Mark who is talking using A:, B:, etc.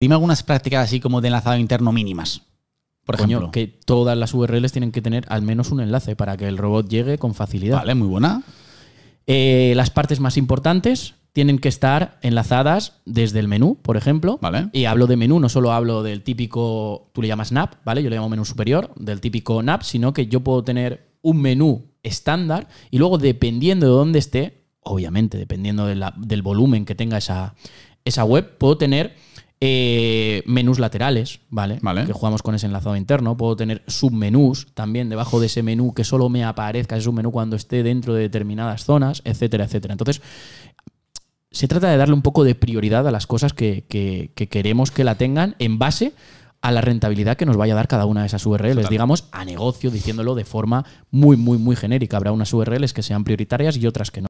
A: Dime algunas prácticas así como de enlazado interno mínimas. Por ejemplo, que todas las URLs tienen que tener al menos un enlace para que el robot llegue con facilidad. Vale, muy buena. Eh, las partes más importantes tienen que estar enlazadas desde el menú, por ejemplo. Vale. Y hablo de menú, no solo hablo del típico, tú le llamas NAP, ¿vale? Yo le llamo menú superior, del típico NAP, sino que yo puedo tener un menú estándar y luego dependiendo de dónde esté, obviamente, dependiendo del volumen que tenga esa, esa web, puedo tener eh, menús laterales, ¿vale? Que jugamos con ese enlazado interno. Puedo tener submenús también debajo de ese menú que solo me aparezca ese submenú cuando esté dentro de determinadas zonas, etcétera, etcétera. Entonces, se trata de darle un poco de prioridad a las cosas que, queremos que la tengan en base a la rentabilidad que nos vaya a dar cada una de esas URLs, digamos, a negocio, diciéndolo de forma muy, muy, muy genérica. Habrá unas URLs que sean prioritarias y otras que no.